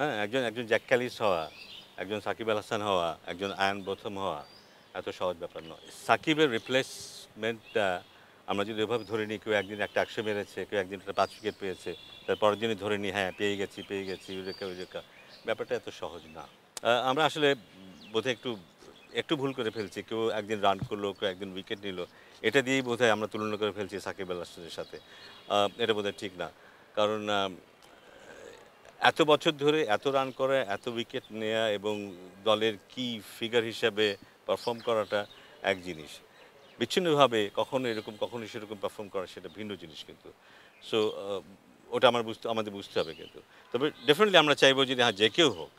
হ্যাঁ একজন একজন জ্যাকালিস হওয়া একজন সাকিব আল হাসান হওয়া একজন আয়ন প্রথম হওয়া এত সহজ ব্যাপার নয় সাকিবের রিপ্লেসমেন্টটা আমরা যদি ওইভাবে ধরে নিই কেউ একদিন একটা একশো মেরেছে কেউ একদিন একটা পাঁচ উইকেট পেয়েছে তারপরের দিনই ধরে নিই হ্যাঁ পেয়ে গেছি পেয়ে গেছি ইউরেকা ইউরেকা ব্যাপারটা এত সহজ না আমরা আসলে বোধহয় একটু একটু ভুল করে ফেলছি কেউ একদিন রান করলো কেউ একদিন উইকেট নিল এটা দিয়েই বোধহয় আমরা তুলনা করে ফেলছি সাকিব আল হাসানের সাথে এটা বোধহয় ঠিক না কারণ এত বছর ধরে এত রান করা এত উইকেট নেয়া এবং দলের কি ফিগার হিসাবে পারফর্ম করাটা এক জিনিস বিচ্ছিন্নভাবে কখনো এরকম কখনো সেরকম পারফর্ম করা সেটা ভিন্ন জিনিস কিন্তু সো ওটা আমার বুঝতে আমাদের বুঝতে হবে কিন্তু তবে ডেফিনেটলি আমরা চাইবো যদি হ্যাঁ যে কেউ হোক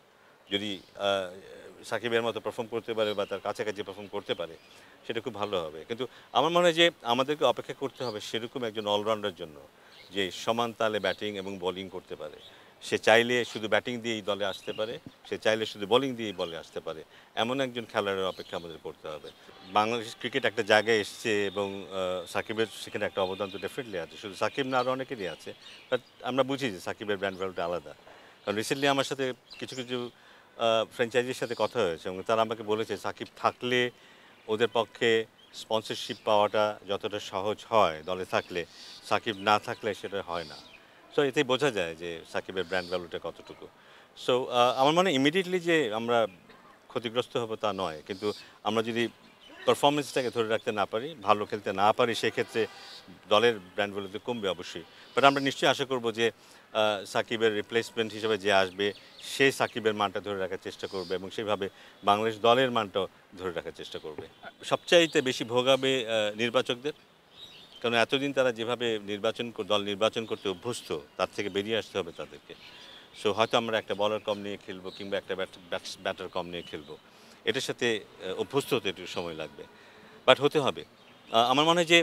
যদি সাকিবের মতো পারফর্ম করতে পারে বা তার কাছাকাছি পারফর্ম করতে পারে সেটা খুব ভালো হবে কিন্তু আমার মনে হয় যে আমাদেরকে অপেক্ষা করতে হবে সেরকম একজন অলরাউন্ডার জন্য যে সমান তালে ব্যাটিং এবং বোলিং করতে পারে সে চাইলে শুধু ব্যাটিং দিয়েই দলে আসতে পারে সে চাইলে শুধু বোলিং দিয়েই বলে আসতে পারে এমন একজন খেলোয়াড়ের অপেক্ষা আমাদের করতে হবে বাংলাদেশ ক্রিকেট একটা জায়গায় এসছে এবং সাকিবের সেখানে একটা অবদান তো ডেফিনেটলি আছে শুধু সাকিব না আরও অনেকেরই আছে বাট আমরা বুঝি যে সাকিবের ব্র্যান্ড ভ্যালুটা আলাদা কারণ রিসেন্টলি আমার সাথে কিছু কিছু ফ্র্যাঞ্চাইজির সাথে কথা হয়েছে এবং তারা আমাকে বলেছে সাকিব থাকলে ওদের পক্ষে স্পন্সরশিপ পাওয়াটা যতটা সহজ হয় দলে থাকলে সাকিব না থাকলে সেটা হয় না সো এতেই বোঝা যায় যে সাকিবের ব্র্যান্ড ভ্যালুটা কতটুকু সো আমার মনে ইমিডিয়েটলি যে আমরা ক্ষতিগ্রস্ত হবো তা নয় কিন্তু আমরা যদি পারফরমেন্সটাকে ধরে রাখতে না পারি ভালো খেলতে না পারি সেক্ষেত্রে দলের ব্র্যান্ড ভ্যালুতে কমবে অবশ্যই বাট আমরা নিশ্চয়ই আশা করব যে সাকিবের রিপ্লেসমেন্ট হিসেবে যে আসবে সে সাকিবের মানটা ধরে রাখার চেষ্টা করবে এবং সেভাবে বাংলাদেশ দলের মানটাও ধরে রাখার চেষ্টা করবে সবচাইতে বেশি ভোগাবে নির্বাচকদের কারণ এতদিন তারা যেভাবে নির্বাচন দল নির্বাচন করতে অভ্যস্ত তার থেকে বেরিয়ে আসতে হবে তাদেরকে সো হয়তো আমরা একটা বলার কম নিয়ে খেলবো কিংবা একটা ব্যাটার কম নিয়ে খেলবো এটার সাথে অভ্যস্ত হতে একটু সময় লাগবে বাট হতে হবে আমার মনে হয় যে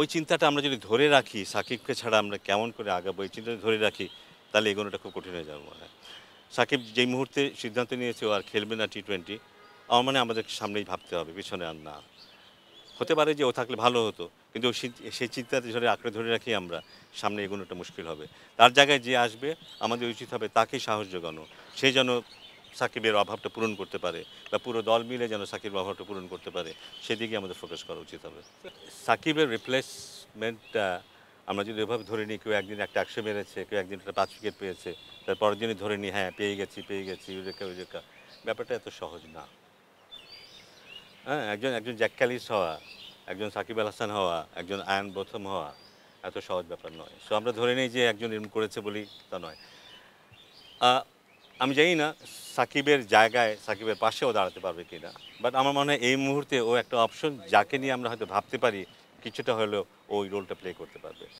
ওই চিন্তাটা আমরা যদি ধরে রাখি সাকিবকে ছাড়া আমরা কেমন করে আগাবো এই চিন্তাটা ধরে রাখি তাহলে এগোনোটা খুব কঠিন হয়ে যাবে মনে হয় সাকিব যেই মুহূর্তে সিদ্ধান্ত নিয়েছে ও আর খেলবে না টি টোয়েন্টি আমার মানে আমাদের সামনেই ভাবতে হবে পিছনে আর না হতে পারে যে ও থাকলে ভালো হতো কিন্তু সেই চিন্তা ধরে আঁকড়ে ধরে রাখি আমরা সামনে একটা মুশকিল হবে তার জায়গায় যে আসবে আমাদের উচিত হবে তাকে সাহস জোগানো সে যেন সাকিবের অভাবটা পূরণ করতে পারে বা পুরো দল মিলে যেন সাকিবের অভাবটা পূরণ করতে পারে সেদিকে আমাদের ফোকাস করা উচিত হবে সাকিবের রিপ্লেসমেন্টটা আমরা যদি এভাবে ধরে নিই কেউ একদিন একটা একশো মেরেছে কেউ একদিন একটা পাঁচ উইকেট পেয়েছে পরের দিনই ধরে নিই হ্যাঁ পেয়ে গেছি পেয়ে গেছি ওই ইউরেকা ব্যাপারটা এত সহজ না হ্যাঁ একজন একজন জ্যাক ক্যালিস হওয়া একজন সাকিব আল হাসান হওয়া একজন আয়ন প্রথম হওয়া এত সহজ ব্যাপার নয় সো আমরা ধরে নিই যে একজন এরম করেছে বলি তা নয় আমি জানি না সাকিবের জায়গায় সাকিবের পাশেও দাঁড়াতে পারবে কি না বাট আমার মনে হয় এই মুহূর্তে ও একটা অপশন যাকে নিয়ে আমরা হয়তো ভাবতে পারি কিছুটা হলেও ওই রোলটা প্লে করতে পারবে